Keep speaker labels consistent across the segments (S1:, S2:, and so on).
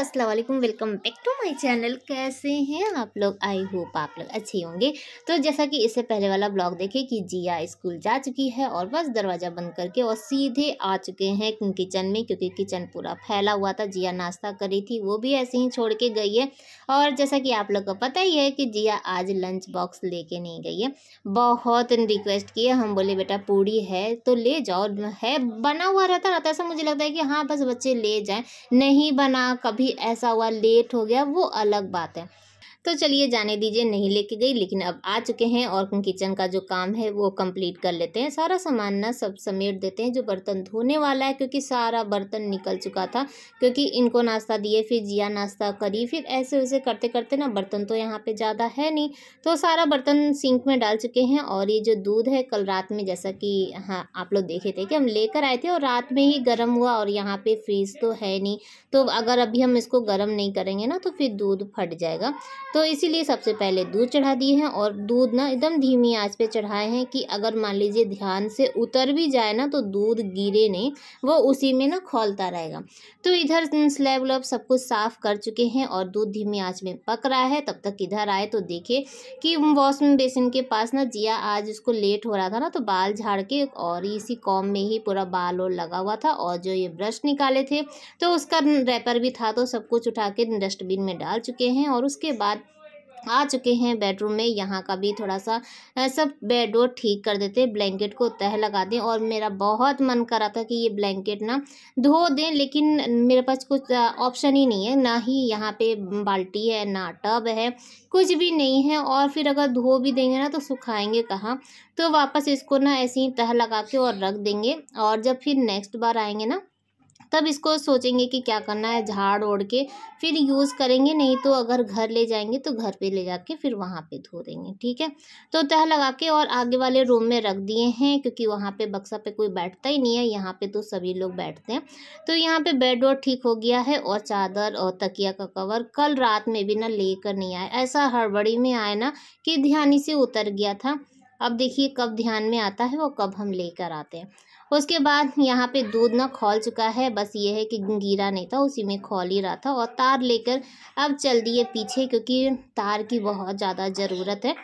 S1: अस्सलाम वालेकुम welcome back to my channel कैसे हैं आप लोग आई होप आप लोग अच्छे होंगे तो जैसा कि इससे पहले वाला ब्लॉग देखे कि जिया स्कूल जा चुकी है और बस दरवाज़ा बंद करके और सीधे आ चुके हैं किचन में क्योंकि किचन पूरा फैला हुआ था जिया नाश्ता करी थी वो भी ऐसे ही छोड़ के गई है और जैसा कि आप लोग को पता ही है कि जिया आज लंच बॉक्स कर नहीं गई है बहुत रिक्वेस्ट किए हम बोले बेटा पूड़ी है तो ले जाओ है बना हुआ रहता रहता ऐसा मुझे लगता है कि हाँ बस बच्चे ले जाएँ नहीं बना कभी भी ऐसा हुआ लेट हो गया वो अलग बात है तो चलिए जाने दीजिए नहीं लेके गई लेकिन अब आ चुके हैं और किचन का जो काम है वो कंप्लीट कर लेते हैं सारा सामान ना सब समेट देते हैं जो बर्तन धोने वाला है क्योंकि सारा बर्तन निकल चुका था क्योंकि इनको नाश्ता दिए फिर जिया नाश्ता करी फिर ऐसे वैसे करते करते ना बर्तन तो यहाँ पे ज़्यादा है नहीं तो सारा बर्तन सिंक में डाल चुके हैं और ये जो दूध है कल रात में जैसा कि हाँ आप लोग देखे थे कि हम लेकर आए थे और रात में ही गर्म हुआ और यहाँ पर फ्रीज तो है नहीं तो अगर अभी हम इसको गर्म नहीं करेंगे ना तो फिर दूध फट जाएगा तो इसीलिए सबसे पहले दूध चढ़ा दिए हैं और दूध ना एकदम धीमी आंच पे चढ़ाए हैं कि अगर मान लीजिए ध्यान से उतर भी जाए ना तो दूध गिरे नहीं वो उसी में ना खोलता रहेगा तो इधर स्लैब व्लैब सब कुछ साफ़ कर चुके हैं और दूध धीमी आँच में पक रहा है तब तक इधर आए तो देखे कि वॉशिंग बेसिन के पास ना जिया आज उसको लेट हो रहा था ना तो बाल झाड़ के और इसी कॉम में ही पूरा बाल और लगा हुआ था और जो ये ब्रश निकाले थे तो उसका रैपर भी था तो सब कुछ उठा के डस्टबिन में डाल चुके हैं और उसके बाद आ चुके हैं बेडरूम में यहाँ का भी थोड़ा सा सब बेड और ठीक कर देते ब्लैंकेट को तह लगा दें और मेरा बहुत मन कर रहा था कि ये ब्लैंकेट ना धो दें लेकिन मेरे पास कुछ ऑप्शन ही नहीं है ना ही यहाँ पे बाल्टी है ना टब है कुछ भी नहीं है और फिर अगर धो भी देंगे ना तो सुखाएंगे कहाँ तो वापस इसको ना ऐसे ही तह लगा के और रख देंगे और जब फिर नेक्स्ट बार आएंगे ना तब इसको सोचेंगे कि क्या करना है झाड़ ओढ़ के फिर यूज़ करेंगे नहीं तो अगर घर ले जाएंगे तो घर पे ले जाके फिर वहाँ पे धो देंगे ठीक है तो तह लगा के और आगे वाले रूम में रख दिए हैं क्योंकि वहाँ पे बक्सा पे कोई बैठता ही नहीं है यहाँ पे तो सभी लोग बैठते हैं तो यहाँ पे बेड और ठीक हो गया है और चादर और तकिया का कवर कल रात में भी ना ले नहीं आए ऐसा हड़बड़ी में आए ना कि ध्यान से उतर गया था अब देखिए कब ध्यान में आता है और कब हम लेकर आते हैं उसके बाद यहाँ पे दूध ना खोल चुका है बस ये है कि गिरा नहीं था उसी में खोल ही रहा था और तार लेकर अब चल दिए पीछे क्योंकि तार की बहुत ज़्यादा ज़रूरत है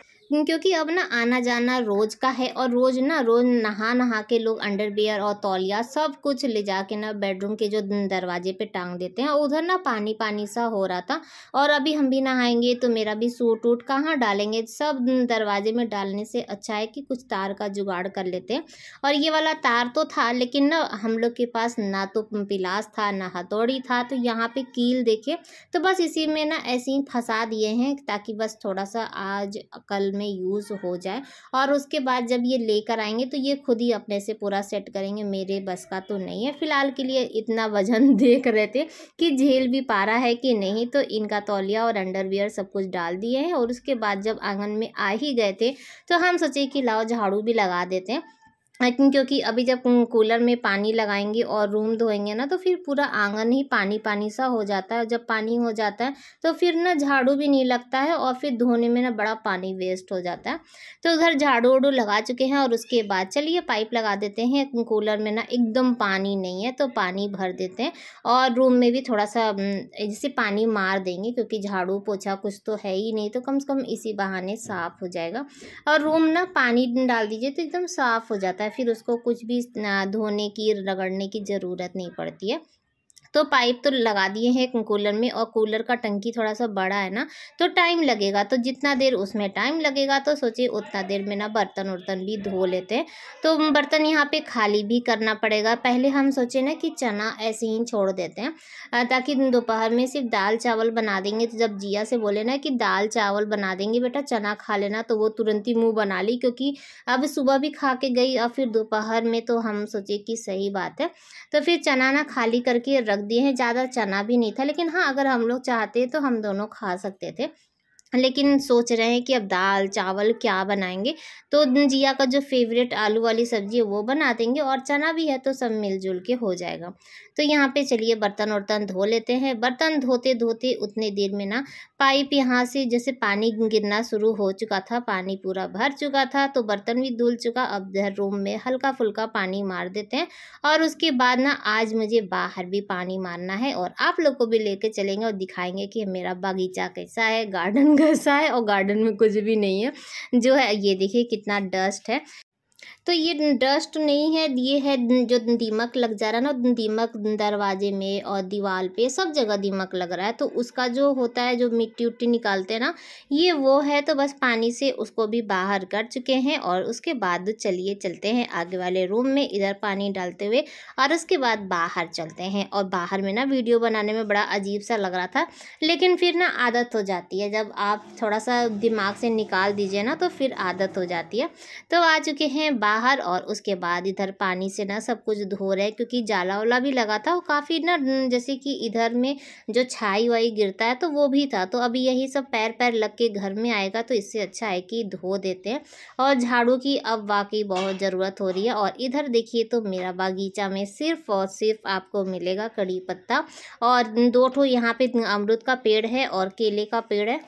S1: क्योंकि अब ना आना जाना रोज़ का है और रोज़ ना रोज़ नहा नहा के लोग अंडरवियर और तौलिया सब कुछ ले जाके ना बेडरूम के जो दरवाजे पे टांग देते हैं और उधर ना पानी पानी सा हो रहा था और अभी हम भी नहाएंगे तो मेरा भी सूट वूट कहाँ डालेंगे सब दरवाजे में डालने से अच्छा है कि कुछ तार का जुगाड़ कर लेते हैं और ये वाला तार तो था लेकिन ना हम लोग के पास ना तो पिलास था ना हथौड़ी था तो यहाँ पे कील देखे तो बस इसी में ना ऐसे ही फंसा दिए हैं ताकि बस थोड़ा सा आज कल में में यूज़ हो जाए और उसके बाद जब ये लेकर आएंगे तो ये खुद ही अपने से पूरा सेट करेंगे मेरे बस का तो नहीं है फ़िलहाल के लिए इतना वजन देख रहे थे कि झेल भी पा रहा है कि नहीं तो इनका तौलिया और अंडरवियर सब कुछ डाल दिए हैं और उसके बाद जब आंगन में आ ही गए थे तो हम सोचे कि लाओ झाड़ू भी लगा देते हैं लेकिन क्योंकि अभी जब कूलर में पानी लगाएंगे और रूम धोएंगे ना तो फिर पूरा आंगन ही पानी पानी सा हो जाता है जब पानी हो जाता है तो फिर ना झाड़ू भी नहीं लगता है और फिर धोने में ना बड़ा पानी वेस्ट हो जाता है तो उधर झाड़ू वाड़ू लगा चुके हैं और उसके बाद चलिए पाइप लगा देते हैं कूलर में ना एकदम पानी नहीं है तो पानी भर देते हैं और रूम में भी थोड़ा सा जैसे पानी मार देंगे क्योंकि झाड़ू पोछा कुछ तो है ही नहीं तो कम से कम इसी बहाने साफ़ हो जाएगा और रूम ना पानी डाल दीजिए तो एकदम साफ़ हो जाता है फिर उसको कुछ भी धोने की रगड़ने की ज़रूरत नहीं पड़ती है तो पाइप तो लगा दिए हैं कूलर में और कूलर का टंकी थोड़ा सा बड़ा है ना तो टाइम लगेगा तो जितना देर उसमें टाइम लगेगा तो सोचिए उतना देर में ना बर्तन उर्तन भी धो लेते हैं तो बर्तन यहाँ पे खाली भी करना पड़ेगा पहले हम सोचे ना कि चना ऐसे ही छोड़ देते हैं ताकि दोपहर में सिर्फ दाल चावल बना देंगे तो जब जिया से बोले ना कि दाल चावल बना देंगे बेटा चना खा लेना तो वो तुरंत ही मुँह बना ली क्योंकि अब सुबह भी खा के गई और फिर दोपहर में तो हम सोचे कि सही बात है तो फिर चना ना खाली करके रख रख दिए हैं ज़्यादा चना भी नहीं था लेकिन हाँ अगर हम लोग चाहते तो हम दोनों खा सकते थे लेकिन सोच रहे हैं कि अब दाल चावल क्या बनाएंगे तो जिया का जो फेवरेट आलू वाली सब्ज़ी है वो बना देंगे और चना भी है तो सब मिलजुल के हो जाएगा तो यहाँ पे चलिए बर्तन वर्तन धो लेते हैं बर्तन धोते धोते उतने देर में ना पाइप यहाँ से जैसे पानी गिरना शुरू हो चुका था पानी पूरा भर चुका था तो बर्तन भी धुल चुका अब रूम में हल्का फुल्का पानी मार देते हैं और उसके बाद ना आज मुझे बाहर भी पानी मारना है और आप लोग को भी लेके चलेंगे और दिखाएंगे कि मेरा बगीचा कैसा है गार्डन जैसा है और गार्डन में कुछ भी नहीं है जो है ये देखिए कितना डस्ट है तो ये डस्ट नहीं है ये है जो दीमक लग जा रहा है ना दीमक दरवाजे में और दीवार पे सब जगह दीमक लग रहा है तो उसका जो होता है जो मिट्टी उट्टी निकालते हैं ना ये वो है तो बस पानी से उसको भी बाहर कर चुके हैं और उसके बाद चलिए चलते हैं आगे वाले रूम में इधर पानी डालते हुए और उसके बाद बाहर चलते हैं और बाहर में ना वीडियो बनाने में बड़ा अजीब सा लग रहा था लेकिन फिर ना आदत हो जाती है जब आप थोड़ा सा दिमाग से निकाल दीजिए ना तो फिर आदत हो जाती है तो आ चुके हैं बाहर बाहर और उसके बाद इधर पानी से ना सब कुछ धो रहे हैं क्योंकि जाला वाला भी लगा था और काफ़ी ना जैसे कि इधर में जो छाई वाई गिरता है तो वो भी था तो अभी यही सब पैर पैर लग के घर में आएगा तो इससे अच्छा है कि धो देते हैं और झाड़ू की अब वाकई बहुत ज़रूरत हो रही है और इधर देखिए तो मेरा बागीचा में सिर्फ और सिर्फ आपको मिलेगा कड़ी पत्ता और दो ठो यहाँ पे अमरुद का पेड़ है और केले का पेड़ है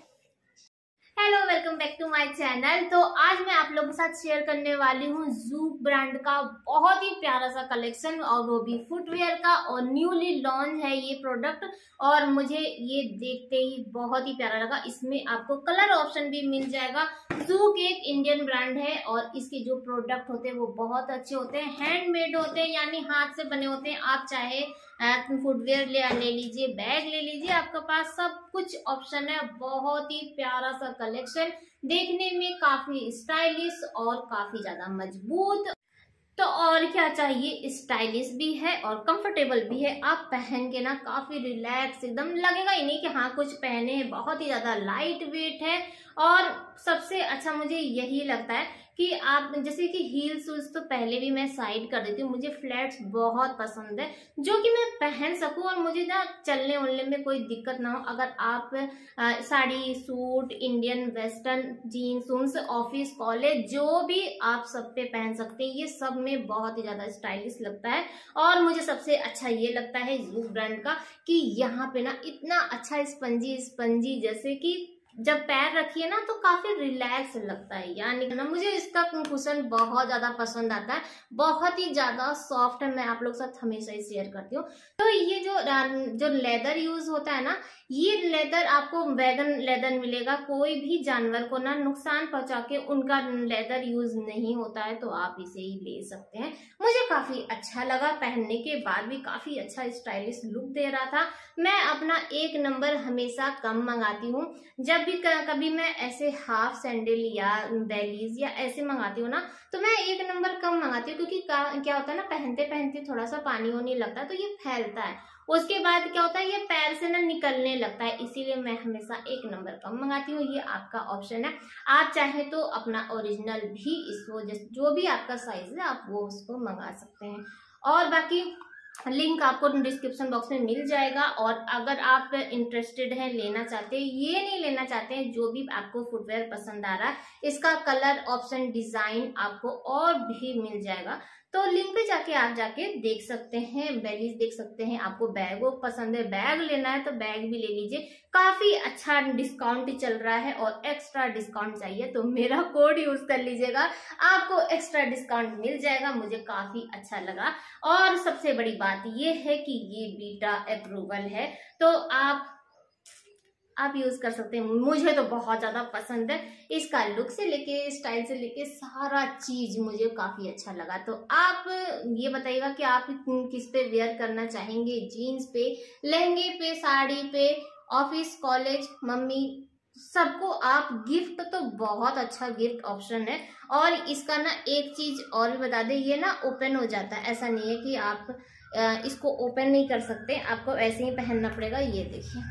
S1: hello welcome back to my channel तो आज मैं आप लोगों के साथ शेयर करने वाली हूँ जूक ब्रांड का बहुत ही प्यारा सा कलेक्शन और वो भी फुटवेयर का और न्यूली लॉन्च है ये प्रोडक्ट और मुझे ये देखते ही बहुत ही प्यारा लगा इसमें आपको कलर ऑप्शन भी मिल जाएगा जूक एक इंडियन ब्रांड है और इसके जो प्रोडक्ट होते हैं वो बहुत अच्छे होते हैं हैंडमेड होते हैं यानी हाथ से बने होते हैं आप चाहे में फुटवेयर ले ले लीजिए बैग ले लीजिए आपके पास सब कुछ ऑप्शन है बहुत ही प्यारा सा कलेक्शन देखने में काफी स्टाइलिश और काफी ज्यादा मजबूत तो और क्या चाहिए स्टाइलिश भी है और कंफर्टेबल भी है आप पहन के ना काफी रिलैक्स एकदम लगेगा ही नहीं कि हाँ कुछ पहने हैं बहुत ही ज्यादा लाइट वेट है और सबसे अच्छा मुझे यही लगता है कि आप जैसे कि हील शूज तो पहले भी मैं साइड कर देती हूँ मुझे फ्लैट्स बहुत पसंद है जो कि मैं पहन सकूँ और मुझे ना चलने उलने में कोई दिक्कत ना हो अगर आप आ, sari suit Indian western jeans उन्स ऑफिस कॉलेज जो भी आप सब पे पहन सकते हैं ये सब में बहुत ही ज़्यादा स्टाइलिश लगता है और मुझे सबसे अच्छा ये लगता है जूक ब्रांड का कि यहाँ पे ना इतना अच्छा स्पंजी स्पंजी जैसे कि जब पैर रखिए ना तो काफी रिलैक्स लगता है यानी ना मुझे इसका कुंकुशन बहुत ज्यादा पसंद आता है बहुत ही ज्यादा सॉफ्ट है मैं आप लोग साथ हमेशा ही शेयर करती हूँ तो ये जो जो लेदर यूज होता है ना ये लेदर आपको वैगन लेदर मिलेगा कोई भी जानवर को ना नुकसान पहुंचा के उनका लेदर यूज नहीं होता है तो आप इसे ही ले सकते हैं मुझे काफी अच्छा लगा पहनने के बाद भी काफी अच्छा स्टाइलिश लुक दे रहा था मैं अपना एक नंबर हमेशा कम मंगाती हूँ जब भी कभी मैं ऐसे हाफ सैंडल या बैलीज या ऐसे मंगाती हूँ ना तो मैं एक नंबर कम मंगाती हूँ क्योंकि क्या होता है ना पहनते पहनते थोड़ा सा पानी होने लगता है तो ये फैलता है उसके बाद क्या होता है ये पैर से ना निकलने लगता है इसीलिए मैं हमेशा एक नंबर कम मंगाती हूँ ये आपका ऑप्शन है आप चाहे तो अपना ओरिजिनल भी इसको जो भी आपका साइज है आप वो उसको मंगा सकते हैं और बाकी लिंक आपको डिस्क्रिप्शन बॉक्स में मिल जाएगा और अगर आप इंटरेस्टेड हैं लेना चाहते हैं ये नहीं लेना चाहते हैं जो भी आपको फुटवेयर पसंद आ रहा है इसका कलर ऑप्शन डिज़ाइन आपको और भी मिल जाएगा तो लिंक पे जाके आप जाके देख सकते हैं बेलीज देख सकते हैं आपको बैग वो पसंद है बैग लेना है तो बैग भी ले लीजिए काफी अच्छा डिस्काउंट चल रहा है और एक्स्ट्रा डिस्काउंट चाहिए तो मेरा कोड यूज कर लीजिएगा आपको एक्स्ट्रा डिस्काउंट मिल जाएगा मुझे काफी अच्छा लगा और सबसे बड़ी बात यह है कि ये बीटा अप्रूवल है तो आप आप यूज कर सकते हैं मुझे तो बहुत ज्यादा पसंद है इसका लुक से लेके स्टाइल से लेके सारा चीज मुझे काफी अच्छा लगा तो आप ये बताइएगा कि आप किस पे वेयर करना चाहेंगे जीन्स पे लहंगे पे साड़ी पे ऑफिस कॉलेज मम्मी सबको आप गिफ्ट तो बहुत अच्छा गिफ्ट ऑप्शन है और इसका ना एक चीज और भी बता दें ये ना ओपन हो जाता है ऐसा नहीं है कि आप इसको ओपन नहीं कर सकते आपको ऐसे ही पहनना पड़ेगा ये देखिए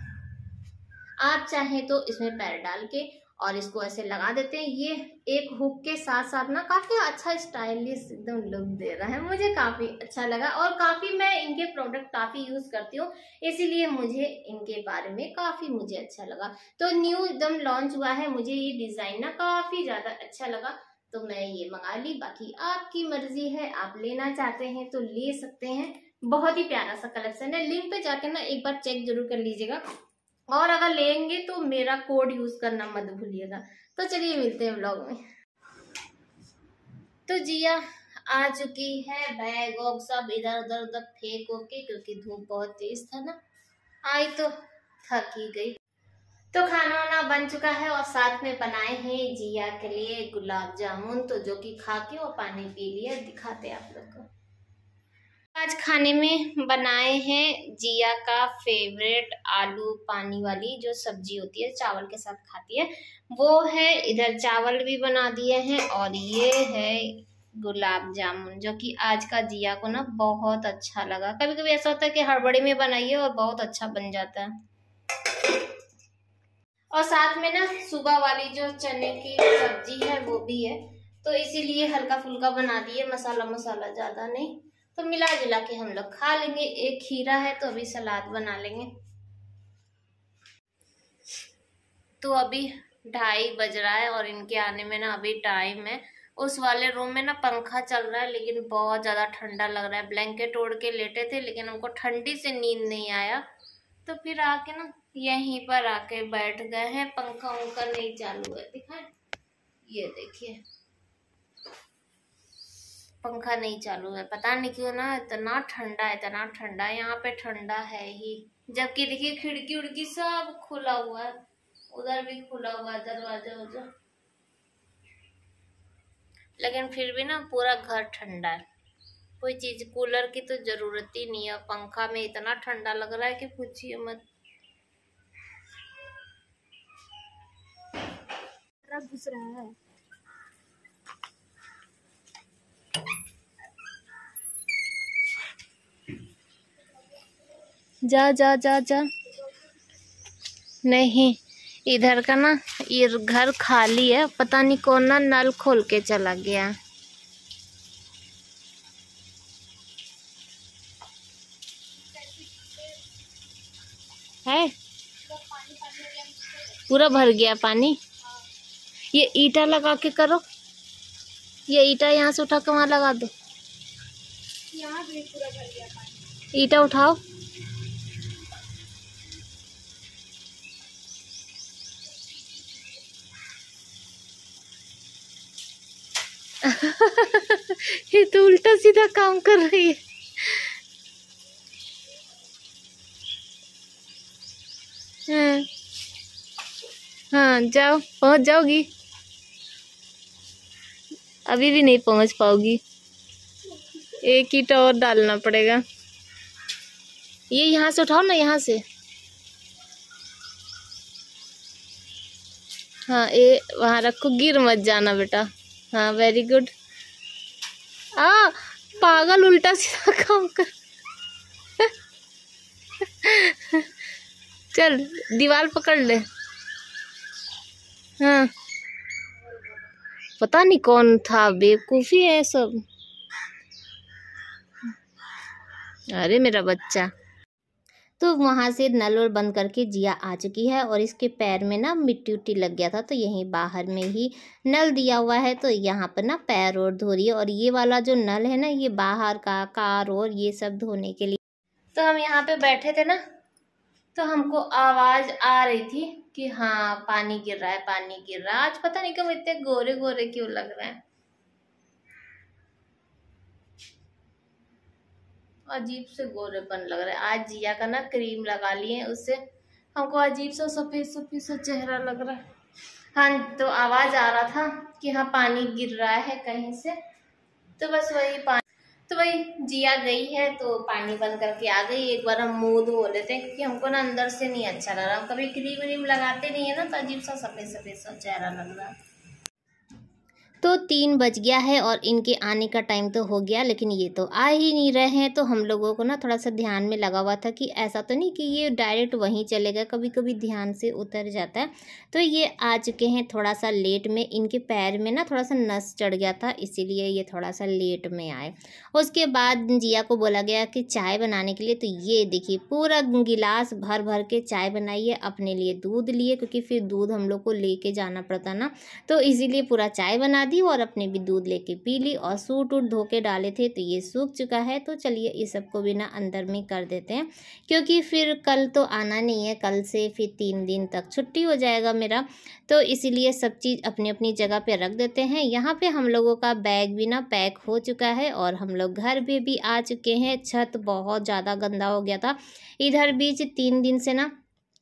S1: आप चाहे तो इसमें पैर डाल के और इसको ऐसे लगा देते हैं ये एक हुक के साथ साथ ना काफ़ी अच्छा स्टाइलिश एकदम लुक दे रहा है मुझे काफ़ी अच्छा लगा और काफ़ी मैं इनके प्रोडक्ट काफ़ी यूज़ करती हूँ इसीलिए मुझे इनके बारे में काफ़ी मुझे अच्छा लगा तो न्यू एकदम लॉन्च हुआ है मुझे ये डिज़ाइन ना काफ़ी ज़्यादा अच्छा लगा तो मैं ये मंगा ली बाकी आपकी मर्जी है आप लेना चाहते हैं तो ले सकते हैं बहुत ही प्यारा सा कलेक्शन है लिंक पे जाके ना एक बार चेक जरूर कर लीजिएगा और अगर लेंगे तो मेरा कोड यूज करना मत भूलिएगा तो चलिए मिलते हैं ब्लॉग में तो जिया आ चुकी है बैग वैग सब इधर उधर उधर फेंक होके क्योंकि धूप बहुत तेज था ना आई तो थकी गई तो खाना वाना बन चुका है और साथ में बनाए हैं जिया के लिए गुलाब जामुन तो जो कि खा के और पानी पी लिया दिखाते आप लोग को आज खाने में बनाए हैं जिया का फेवरेट आलू पानी वाली जो सब्जी होती है चावल के साथ खाती है वो है इधर चावल भी बना दिए हैं और ये है गुलाब जामुन जो कि आज का जिया को ना बहुत अच्छा लगा कभी कभी ऐसा होता है कि हड़बड़ी में बनाइए और बहुत अच्छा बन जाता है और साथ में ना सुबह वाली जो चने की सब्जी है वो भी है तो इसीलिए हल्का फुल्का बना दिए मसाला मसाला ज़्यादा नहीं तो मिला जुला के हम लोग खा लेंगे एक खीरा है तो अभी सलाद बना लेंगे तो अभी ढाई बज रहा है और इनके आने में ना अभी टाइम है उस वाले रूम में ना पंखा चल रहा है लेकिन बहुत ज़्यादा ठंडा लग रहा है ब्लैंकेट ओढ़ के लेटे थे लेकिन हमको ठंडी से नींद नहीं आया तो फिर आके ना यहीं पर आके बैठ गए हैं पंखा उनका नहीं चालू है दिखाए ये देखिए पंखा नहीं चालू है पता नहीं क्यों ना इतना ठंडा है इतना ठंडा है यहाँ पे ठंडा है ही जबकि देखिए खिड़की उड़की सब खुला हुआ है उधर भी खुला हुआ है दरवाजा उधर लेकिन फिर भी ना पूरा घर ठंडा है कोई चीज़ कूलर की तो ज़रूरत ही नहीं है पंखा में इतना ठंडा लग रहा है कि पूछिए मत घुस रहा है जा जा जा जा नहीं इधर का ना ये घर खाली है पता नहीं कौन ना नल खोल के चला गया है पूरा भर गया पानी ये ईटा लगा के करो ये ईटा यहाँ से उठा के वहाँ लगा दो ईटा उठाओ ये तो उल्टा सीधा काम कर रही है हम्म। हाँ, जाओ पहुंच जाओगी अभी भी नहीं पहुंच पाओगी एक ईट और डालना पड़ेगा ये यहाँ से उठाओ ना यहाँ से हाँ ये वहाँ रखो गिर मत जाना बेटा हाँ वेरी गुड आ पागल उल्टा सीधा काम कर चल दीवार पकड़ ले हाँ पता नहीं कौन था बेवकूफ़ी है सब अरे मेरा बच्चा तो वहाँ से नल और बंद करके जिया आ चुकी है और इसके पैर में ना मिट्टी उट्टी लग गया था तो यहीं बाहर में ही नल दिया हुआ है तो यहाँ पर ना पैर और धो रही है और ये वाला जो नल है ना ये बाहर का कार और ये सब धोने के लिए तो हम यहाँ पे बैठे थे ना तो हमको आवाज़ आ रही थी कि हाँ पानी गिर रहा है पानी गिर रहा है आज पता नहीं क्यों इतने गोरे गोरे क्यों लग रहे हैं अजीब से गोरेपन लग रहा है आज जिया का ना क्रीम लगा लिए उससे हमको अजीब सा सफ़ेद सफ़ेद सा चेहरा लग रहा है हाँ तो आवाज़ आ रहा था कि हाँ पानी गिर रहा है कहीं से तो बस वही पानी तो वही जिया गई है तो पानी बंद करके आ गई एक बार हम मुँह धो लेते हैं क्योंकि हमको ना अंदर से नहीं अच्छा लग रहा हम कभी क्रीम व्रीम लगाते नहीं है ना तो अजीब सा सफ़ेद सफ़ेद सा चेहरा लग रहा है तो तीन बज गया है और इनके आने का टाइम तो हो गया लेकिन ये तो आ ही नहीं रहे हैं तो हम लोगों को ना थोड़ा सा ध्यान में लगा हुआ था कि ऐसा तो नहीं कि ये डायरेक्ट वहीं चले गए कभी कभी ध्यान से उतर जाता है तो ये आ चुके हैं थोड़ा सा लेट में इनके पैर में ना थोड़ा सा नस चढ़ गया था इसीलिए ये थोड़ा सा लेट में आए उसके बाद जिया को बोला गया कि चाय बनाने के लिए तो ये देखिए पूरा गिलास भर भर के चाय बनाइए अपने लिए दूध लिए क्योंकि फिर दूध हम लोग को ले जाना पड़ता ना तो इसीलिए पूरा चाय बना दी और अपने भी दूध लेके पी ली और सूट उट धो के डाले थे तो ये सूख चुका है तो चलिए इस सब को बिना अंदर में कर देते हैं क्योंकि फिर कल तो आना नहीं है कल से फिर तीन दिन तक छुट्टी हो जाएगा मेरा तो इसीलिए सब चीज़ अपनी अपनी जगह पे रख देते हैं यहाँ पे हम लोगों का बैग भी ना पैक हो चुका है और हम लोग घर पे भी आ चुके हैं छत बहुत ज़्यादा गंदा हो गया था इधर बीच तीन दिन से ना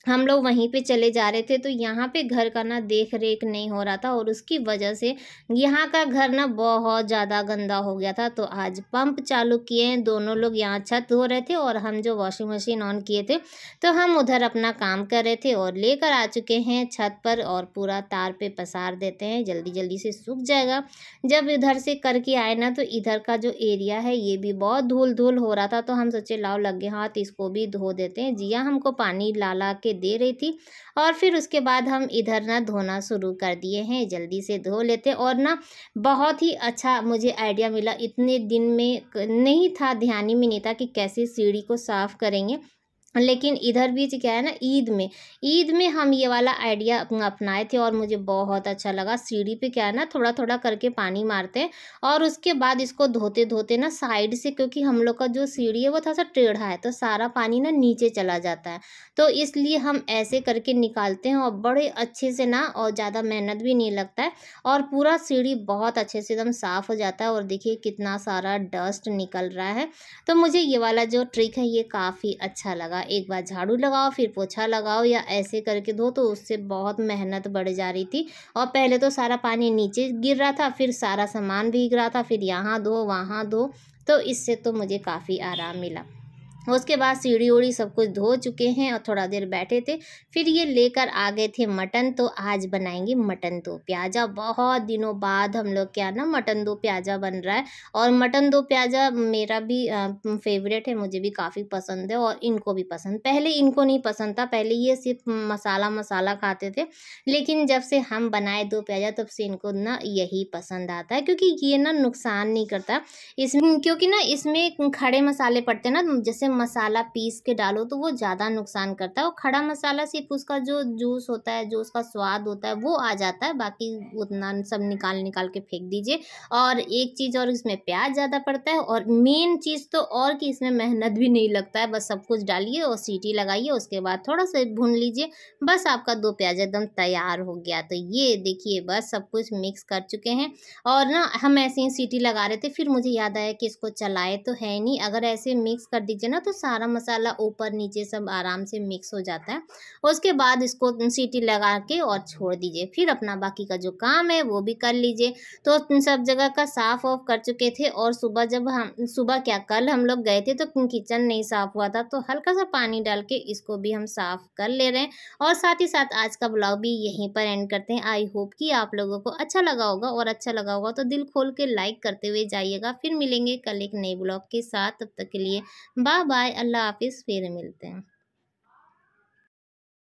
S1: हम लोग वहीं पे चले जा रहे थे तो यहाँ पे घर का ना देख रेख नहीं हो रहा था और उसकी वजह से यहाँ का घर ना बहुत ज़्यादा गंदा हो गया था तो आज पंप चालू किए हैं दोनों लोग यहाँ छत धो रहे थे और हम जो वॉशिंग मशीन ऑन किए थे तो हम उधर अपना काम कर रहे थे और लेकर आ चुके हैं छत पर और पूरा तार पर पसार देते हैं जल्दी जल्दी से सूख जाएगा जब इधर से करके आए ना तो इधर का जो एरिया है ये भी बहुत धूल धूल हो रहा था तो हम सोचे लाओ लगे हाथ इसको भी धो देते हैं जिया हमको पानी ला के के दे रही थी और फिर उसके बाद हम इधर ना धोना शुरू कर दिए हैं जल्दी से धो लेते और ना बहुत ही अच्छा मुझे आइडिया मिला इतने दिन में नहीं था ध्यान ही में नहीं था कि कैसे सीढ़ी को साफ़ करेंगे लेकिन इधर बीच क्या है ना ईद में ईद में हम ये वाला आइडिया अपनाए थे और मुझे बहुत अच्छा लगा सीढ़ी पे क्या है ना थोड़ा थोड़ा करके पानी मारते हैं और उसके बाद इसको धोते धोते ना साइड से क्योंकि हम लोग का जो सीढ़ी है वो थोड़ा सा टेढ़ा है तो सारा पानी ना नीचे चला जाता है तो इसलिए हम ऐसे करके निकालते हैं और बड़े अच्छे से ना और ज़्यादा मेहनत भी नहीं लगता है और पूरा सीढ़ी बहुत अच्छे से एकदम साफ़ हो जाता है और देखिए कितना सारा डस्ट निकल रहा है तो मुझे ये वाला जो ट्रिक है ये काफ़ी अच्छा लगा एक बार झाड़ू लगाओ फिर पोछा लगाओ या ऐसे करके धो तो उससे बहुत मेहनत बढ़ जा रही थी और पहले तो सारा पानी नीचे गिर रहा था फिर सारा सामान भीग रहा था फिर यहाँ धो वहाँ धो तो इससे तो मुझे काफ़ी आराम मिला उसके बाद सीढ़ी उड़ी सब कुछ धो चुके हैं और थोड़ा देर बैठे थे फिर ये लेकर आ गए थे मटन तो आज बनाएंगे मटन दो प्याजा बहुत दिनों बाद हम लोग क्या ना मटन दो प्याजा बन रहा है और मटन दो प्याजा मेरा भी फेवरेट है मुझे भी काफ़ी पसंद है और इनको भी पसंद पहले इनको नहीं पसंद था पहले ये सिर्फ मसाला मसाला खाते थे लेकिन जब से हम बनाए दो प्याजा तब से इनको ना यही पसंद आता है क्योंकि ये ना नुकसान नहीं करता इस क्योंकि ना इसमें खड़े मसाले पड़ते ना जैसे मसाला पीस के डालो तो वो ज़्यादा नुकसान करता है और खड़ा मसाला सिर्फ उसका जो जूस होता है जो उसका स्वाद होता है वो आ जाता है बाकी उतना सब निकाल निकाल के फेंक दीजिए और एक चीज़ और इसमें प्याज ज़्यादा पड़ता है और मेन चीज़ तो और कि इसमें मेहनत भी नहीं लगता है बस सब कुछ डालिए और सीटी लगाइए उसके बाद थोड़ा सा भून लीजिए बस आपका दो प्याज एकदम तैयार हो गया तो ये देखिए बस सब कुछ मिक्स कर चुके हैं और ना हम ऐसे ही सीटी लगा रहे थे फिर मुझे याद आया कि इसको चलाए तो है नहीं अगर ऐसे मिक्स कर दीजिए ना तो सारा मसाला ऊपर नीचे सब आराम से मिक्स हो जाता है उसके बाद इसको सीटी लगा के और छोड़ दीजिए फिर अपना बाकी का जो काम है वो भी कर लीजिए तो सब जगह का साफ़ ऑफ कर चुके थे और सुबह जब हम सुबह क्या कल हम लोग गए थे तो किचन नहीं साफ़ हुआ था तो हल्का सा पानी डाल के इसको भी हम साफ़ कर ले रहे हैं और साथ ही साथ आज का ब्लॉग भी यहीं पर एंड करते हैं आई होप कि आप लोगों को अच्छा लगा होगा और अच्छा लगा होगा तो दिल खोल के लाइक करते हुए जाइएगा फिर मिलेंगे कल एक नए ब्लॉग के साथ तब तक के लिए बाय बाय अल्लाह हाफिज़ फिर मिलते हैं